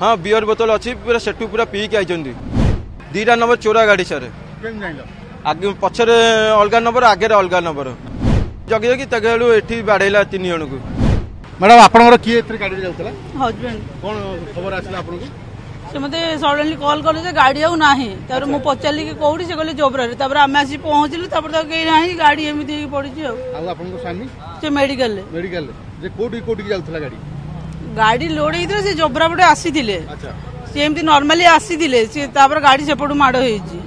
ହଁ ବିୟର ବୋତଲ ଅଛି ପୁରା ସେଠୁ ପୁରା ପିଇକି ଆଇଛନ୍ତି ଦୁଇଟା ନମ୍ବର ଚୋରା ଗାଡ଼ି ସାର୍ ପଛରେ ଅଲଗା ନମ୍ବର ଆଗରେ ଅଲଗା ନମ୍ବର ଜଗି ଜଗି ତାକୁ ବେଳୁ ଏଠି ବାଡ଼େଇଲା ତିନି ଜଣକୁ ମ୍ୟାଡ଼ାମ୍ ଆପଣଙ୍କର କିଏ ଏଥିରେ ଗାଡ଼ିରେ ଯାଉଥିଲା ହଜବେଣ୍ଡ କ'ଣ ଖବର ଆସିଲା ଆପଣଙ୍କୁ ସେ ମୋତେ ସଡନଲି କଲ୍ କଲେ ଯେ ଗାଡ଼ି ଆଉ ନାହିଁ ତାପରେ ମୁଁ ପଚାରିଲି କି କୋଉଠି ସେ କହିଲେ ଜୋବ୍ରାରେ ତାପରେ ଆମେ ଆସି ପହଞ୍ଚିଲୁ ତାପରେ ତାକୁ କେହି ନାହିଁ ଗାଡ଼ି ଏମିତି ହେଇକି ପଡ଼ିଛି ଆଉ ଆପଣଙ୍କ ସ୍ୱାମୀ ସେ ମେଡିକାଲରେ ମେଡିକାଲରେ ଯେ କୋଉଠି କୋଉଠିକି ଯାଉଥିଲା ଗାଡ଼ି ଗାଡ଼ି ଲୋଡ଼ ହେଇଥିଲା ସେ ଜବରା ପଟେ ଆସିଥିଲେ ସେ ଏମିତି ନର୍ମାଲି ଆସିଥିଲେ ସେ ତାପରେ ଗାଡ଼ି ସେପଟୁ ମାଡ଼ ହେଇଛି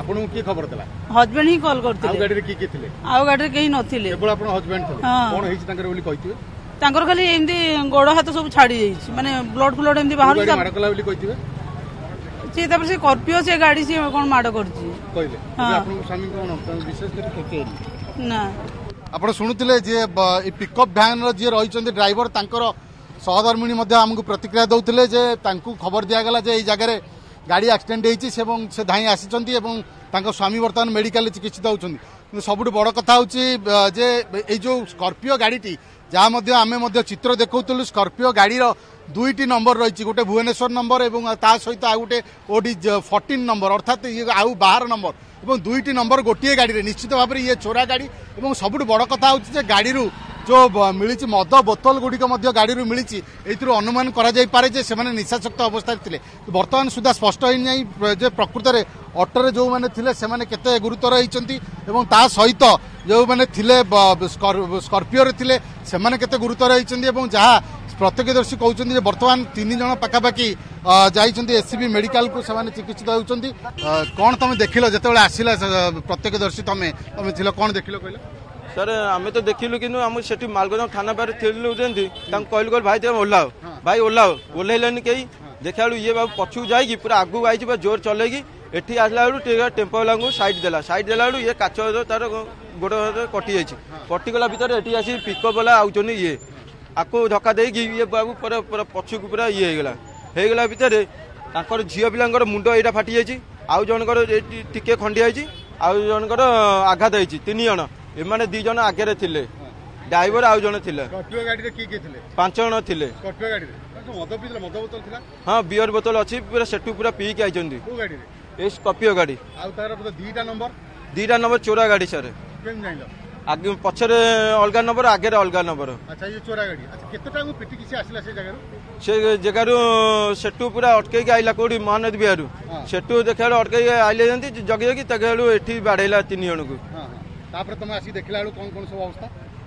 ଆପଣଙ୍କୁ କିଏ ଖବର ଦେଲା ହଜବେଣ୍ଡ ହିଁ କଲ୍ କରିଥିଲେ ଆଉ ଗାଡ଼ିରେ କିଏ କିଏ ଥିଲେ ଆଉ ଗାଡ଼ିରେ କେହି ନଥିଲେ କେବଳ ଆପଣ ହଜବେଣ୍ଡ କଣ ହେଇଛି ତାଙ୍କର ବୋଲି କହିଥିବେ ତାଙ୍କର ଖାଲି ଏମିତି ଗୋଡ଼ ହାତ ସବୁ ଛାଡ଼ି ଯାଇଛି ମାନେ ବ୍ଲଡ୍ ଫ୍ଲଡ୍ ଏମିତି ବାହାରୁଛି ମାଡ଼ ବୋଲି କହିଥିବେ ସେ ତାପରେ ସେ କର୍ପିଓ ସେ ଗାଡ଼ି ସିଏ କଣ ମାଡ଼ କରିଛି କହିଲେ ଆପଣଙ୍କ ଆପଣ ଶୁଣୁଥିଲେ ଯେ ପିକଅପ୍ ଭ୍ୟାନ୍ର ଯିଏ ରହିଛନ୍ତି ଡ୍ରାଇଭର ତାଙ୍କର ସହଧର୍ମିଣୀ ମଧ୍ୟ ଆମକୁ ପ୍ରତିକ୍ରିୟା ଦେଉଥିଲେ ଯେ ତାଙ୍କୁ ଖବର ଦିଆଗଲା ଯେ ଏହି ଜାଗାରେ ଗାଡ଼ି ଆକ୍ସିଡେଣ୍ଟ ହୋଇଛି ଏବଂ ସେ ଧାଇଁ ଆସିଛନ୍ତି ଏବଂ ତାଙ୍କ ସ୍ୱାମୀ ବର୍ତ୍ତମାନ ମେଡ଼ିକାଲରେ ଚିକିତ୍ସିତ ହେଉଛନ୍ତି କିନ୍ତୁ ସବୁଠୁ ବଡ଼ କଥା ହେଉଛି ଯେ ଏଇ ଯେଉଁ ସ୍କର୍ପିଓ ଗାଡ଼ିଟି ଯାହା ମଧ୍ୟ ଆମେ ମଧ୍ୟ ଚିତ୍ର ଦେଖାଉଥିଲୁ ସ୍କର୍ପିଓ ଗାଡ଼ିର ଦୁଇଟି ନମ୍ବର ରହିଛି ଗୋଟେ ଭୁବନେଶ୍ୱର ନମ୍ବର ଏବଂ ତା ସହିତ ଆଉ ଗୋଟେ ଓଡ଼ି ଫର୍ଟିନ୍ ନମ୍ବର ଅର୍ଥାତ୍ ଇଏ ଆଉ ବାହାର ନମ୍ବର ଏବଂ ଦୁଇଟି ନମ୍ବର ଗୋଟିଏ ଗାଡ଼ିରେ ନିଶ୍ଚିତ ଭାବରେ ଇଏ ଚୋରା ଗାଡ଼ି ଏବଂ ସବୁଠୁ ବଡ଼ କଥା ହେଉଛି ଯେ ଗାଡ଼ିରୁ ଯେଉଁ ମିଳିଛି ମଦ ବୋତଲ ଗୁଡ଼ିକ ମଧ୍ୟ ଗାଡ଼ିରୁ ମିଳିଛି ଏଥିରୁ ଅନୁମାନ କରାଯାଇପାରେ ଯେ ସେମାନେ ନିଶାସକ୍ତ ଅବସ୍ଥାରେ ଥିଲେ ବର୍ତ୍ତମାନ ସୁଦ୍ଧା ସ୍ପଷ୍ଟ ହେଇନାହିଁ ଯେ ପ୍ରକୃତରେ ଅଟୋରେ ଯେଉଁମାନେ ଥିଲେ ସେମାନେ କେତେ ଗୁରୁତର ହୋଇଛନ୍ତି ଏବଂ ତା ସହିତ ଯେଉଁମାନେ ଥିଲେ ସ୍କର୍ପିଓରେ ଥିଲେ ସେମାନେ କେତେ ଗୁରୁତର ହୋଇଛନ୍ତି ଏବଂ ଯାହା ପ୍ରତ୍ୟକ୍ଷଦର୍ଶୀ କହୁଛନ୍ତି ଯେ ବର୍ତ୍ତମାନ ତିନି ଜଣ ପାଖାପାଖି ଯାଇଛନ୍ତି ଏସ୍ସିବି ମେଡିକାଲକୁ ସେମାନେ ଚିକିତ୍ସିତ ହେଉଛନ୍ତି କ'ଣ ତମେ ଦେଖିଲ ଯେତେବେଳେ ଆସିଲା ପ୍ରତ୍ୟକ୍ଷଦର୍ଶୀ ତମେ ତମେ ଥିଲ କ'ଣ ଦେଖିଲ କହିଲ ସାର୍ ଆମେ ତ ଦେଖିଲୁ କିନ୍ତୁ ଆମ ସେଠି ମାଲଗୋଦାମ ଥାନା ପାଖରେ ଥିଲୁଛନ୍ତି ତାଙ୍କୁ କହିଲୁ କହିଲି ଭାଇ ତମେ ଓହ୍ଲାଓ ଭାଇ ଓହ୍ଲାଓ ଓହ୍ଲାଇଲାନି କେହି ଦେଖିଲା ଇଏ ବାବୁ ପଛକୁ ଯାଇକି ପୁରା ଆଗକୁ ଆଇଛି ପୁରା ଜୋର ଚଲେଇକି ଏଠି ଆସିଲା ବେଳକୁ ଟିକେ ଟେମ୍ପୋ ବାଲାଙ୍କୁ ସାଇଡ୍ ଦେଲା ସାଇଟ୍ ଦେଲା ବେଳୁ ଇଏ କାଚ ତାର ଗୋଡ଼ କଟିଯାଇଛି କଟିଗଲା ଭିତରେ ଏଠି ଆସି ପିକଅପ୍ ବାଲା ଆଉଛନ୍ତି ଇଏ ଆକୁ ଧକ୍କା ଦେଇକି ଇଏ ବାବୁ ପୁରା ପୁରା ପଛକୁ ପୁରା ଇଏ ହେଇଗଲା ହେଇଗଲା ଭିତରେ ତାଙ୍କର ଝିଅ ପିଲାଙ୍କର ମୁଣ୍ଡ ଏଇଟା ଫାଟିଯାଇଛି ଆଉ ଜଣଙ୍କର ଟିକେ ଖଣ୍ଡିଆ ହେଇଛି ଆଉ ଜଣଙ୍କର ଆଘାତ ହେଇଛି ତିନି ଜଣ ଏମାନେ ଦି ଜଣ ଆଗରେ ଥିଲେ ଡ୍ରାଇଭର ଆଉ ଜଣେ ଥିଲେ ପାଞ୍ଚ ଜଣ ଥିଲେ ହଁ ବିୟର ବୋତଲ ଅଛି ପୁରା ସେଠୁ ପୁରା ପିଇକି ଆଇଛନ୍ତି ଏ ସ୍କର୍ପିଓ ଗାଡି ଦିଟା ନମ୍ବର ଚୋରା ଗାଡି ସାର୍ ପଛରେ ଅଲଗା ନମ୍ବର ଆଗରେ ଅଲଗା ନମ୍ବର ସେ ଜାଗାରୁ ସେଠୁ ପୁରା ଅଟକେଇକି ଆଇଲା କୋଉଠି ମହାନଦୀ ବିହାରରୁ ସେଠୁ ଦେଖିଲା ଅଟକେଇକି ଆଇଲେ ଯେମିତି ଜଗି ଜଗି ତାକୁ ଏଠି ବାଡ଼େଇଲା ତିନି ଜଣକୁ তাপরে তুমি আসি দেখিলা বেলু কোন কোন সব অবস্থা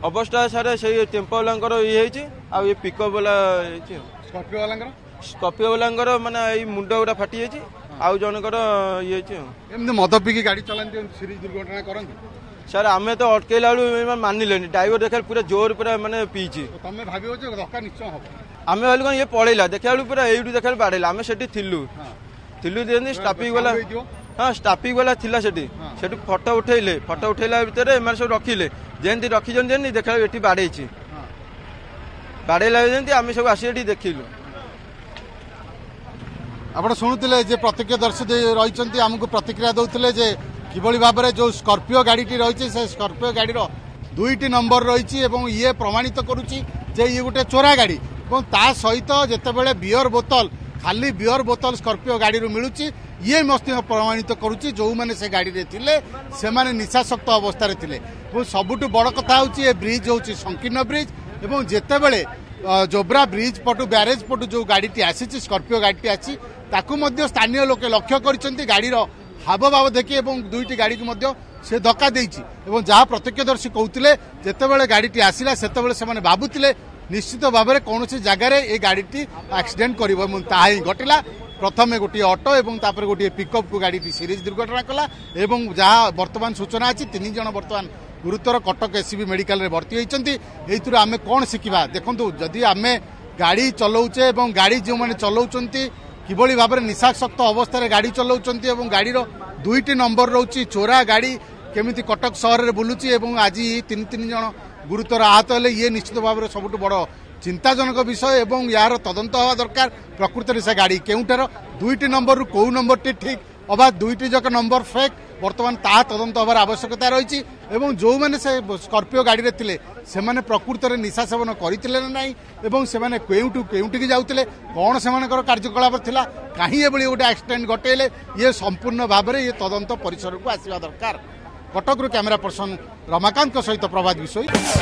অবস্থা স্যার সেই টেম্পো বালাঙ্কর ইয়ে হয়েছে আর এই পিকঅপ বালা হয়েছে স্কর্পিও বালাঙ্কর স্কর্পিও বালাঙ্কর মানে এই মুন্ড গুড়া ফাটি যাইছে আর জনকর ইয়ে হয়েছে এমনি মদ পিকি গাড়ি চলাতে সিরিজ দুর্ঘটনা করতে স্যার আমি তো অটকাইলা বেলু মানিলেনি ড্রাইভর দেখাল পুরা জোর পুরা মানে পিইছি তুমি ভাবিও যে ধক্কা নিশ্চয় হবে আমি ভাবিলু কোন ইয়ে পড়াইলা দেখাবেলু পুরা এইটু দেখাল বাড়াইলা আমি সেটি থিলু থিলু যেমনি ট্রাফিক বালা ହଁ ଟ୍ରାଫିକ ବାଲା ଥିଲା ସେଠି ସେଠୁ ଫଟୋ ଉଠେଇଲେ ଫଟୋ ଉଠେଇଲା ଭିତରେ ଏମାନେ ସବୁ ରଖିଲେ ଯେମିତି ରଖିଛନ୍ତି ଯେମିତି ଦେଖିଲା ଏଠି ବାଡ଼େଇଛି ବାଡ଼େଇଲା ଯେମିତି ଆମେ ସବୁ ଆସି ଏଠି ଦେଖିଲୁ ଆପଣ ଶୁଣୁଥିଲେ ଯେ ପ୍ରତ୍ୟକ୍ଷଦର୍ଶୀ ରହିଛନ୍ତି ଆମକୁ ପ୍ରତିକ୍ରିୟା ଦେଉଥିଲେ ଯେ କିଭଳି ଭାବରେ ଯେଉଁ ସ୍କର୍ପିଓ ଗାଡ଼ିଟି ରହିଛି ସେ ସ୍କର୍ପିଓ ଗାଡ଼ିର ଦୁଇଟି ନମ୍ବର ରହିଛି ଏବଂ ଇଏ ପ୍ରମାଣିତ କରୁଛି ଯେ ଇଏ ଗୋଟେ ଚୋରା ଗାଡ଼ି ଏବଂ ତା ସହିତ ଯେତେବେଳେ ବିୟର ବୋତଲ ଖାଲି ବିୟର ବୋତଲ ସ୍କର୍ପିଓ ଗାଡ଼ିରୁ ମିଳୁଛି ଇଏ ମଧ୍ୟ ପ୍ରମାଣିତ କରୁଛି ଯେଉଁମାନେ ସେ ଗାଡ଼ିରେ ଥିଲେ ସେମାନେ ନିଶାସକ୍ତ ଅବସ୍ଥାରେ ଥିଲେ ଏବଂ ସବୁଠୁ ବଡ଼ କଥା ହେଉଛି ଏ ବ୍ରିଜ୍ ହେଉଛି ସଂକୀର୍ଣ୍ଣ ବ୍ରିଜ୍ ଏବଂ ଯେତେବେଳେ ଜୋବ୍ରା ବ୍ରିଜ୍ ପଟୁ ବ୍ୟାରେଜ୍ ପଟୁ ଯେଉଁ ଗାଡ଼ିଟି ଆସିଛି ସ୍କର୍ପିଓ ଗାଡ଼ିଟି ଆସିଛି ତାକୁ ମଧ୍ୟ ସ୍ଥାନୀୟ ଲୋକେ ଲକ୍ଷ୍ୟ କରିଛନ୍ତି ଗାଡ଼ିର ହାବଭାବ ଦେଖି ଏବଂ ଦୁଇଟି ଗାଡ଼ିକୁ ମଧ୍ୟ ସେ ଧକ୍କା ଦେଇଛି ଏବଂ ଯାହା ପ୍ରତ୍ୟକ୍ଷଦର୍ଶୀ କହୁଥିଲେ ଯେତେବେଳେ ଗାଡ଼ିଟି ଆସିଲା ସେତେବେଳେ ସେମାନେ ଭାବୁଥିଲେ ନିଶ୍ଚିତ ଭାବରେ କୌଣସି ଜାଗାରେ ଏ ଗାଡ଼ିଟି ଆକ୍ସିଡେଣ୍ଟ କରିବ ଏବଂ ତାହା ହିଁ ଘଟିଲା প্রথমে গোটিয়ে অটো এবং তাপরে গোটিয়ে পিকঅপকু গাড়িটি সিরিজ দুর্ঘটনা কলা এবং যা বর্তমান সূচনা আছে তিন জন বর্তমান গুরুতর কটক এসিবি মেডিকালে ভর্তি হয়েছেন এইথর আমি কোণ শিখিবা দেখুন যদি আমি গাড়ি চলাউছে এবং গাড়ি যে চলাউছেন কিভাবে ভাবে নিশাসক্ত অবস্থায় গাড়ি চলাউছেন এবং গাড়ির দুইটি নম্বর রয়েছে চোরা গাড়ি কেমিতি কটক সহরের বুলুচি এবং আজ তিন তিন জন গুরুতর আহত হলে ইয়ে নিশ্চিত ভাবে সবুঠ বড় ଚିନ୍ତାଜନକ ବିଷୟ ଏବଂ ଏହାର ତଦନ୍ତ ହେବା ଦରକାର ପ୍ରକୃତରେ ସେ ଗାଡ଼ି କେଉଁଠାର ଦୁଇଟି ନମ୍ବରରୁ କେଉଁ ନମ୍ବରଟି ଠିକ୍ ଅବା ଦୁଇଟି ଯାକ ନମ୍ବର ଫେକ୍ ବର୍ତ୍ତମାନ ତାହା ତଦନ୍ତ ହେବାର ଆବଶ୍ୟକତା ରହିଛି ଏବଂ ଯେଉଁମାନେ ସେ ସ୍କର୍ପିଓ ଗାଡ଼ିରେ ଥିଲେ ସେମାନେ ପ୍ରକୃତରେ ନିଶା ସେବନ କରିଥିଲେ ନା ନାହିଁ ଏବଂ ସେମାନେ କେଉଁଠୁ କେଉଁଠିକି ଯାଉଥିଲେ କ'ଣ ସେମାନଙ୍କର କାର୍ଯ୍ୟକଳାପ ଥିଲା କାହିଁ ଏଭଳି ଗୋଟେ ଆକ୍ସିଡେଣ୍ଟ ଘଟେଇଲେ ଇଏ ସମ୍ପୂର୍ଣ୍ଣ ଭାବରେ ଇଏ ତଦନ୍ତ ପରିସରକୁ ଆସିବା ଦରକାର କଟକରୁ କ୍ୟାମେରା ପର୍ସନ୍ ରମାକାନ୍ତଙ୍କ ସହିତ ପ୍ରଭାତ ବିଷୋଇ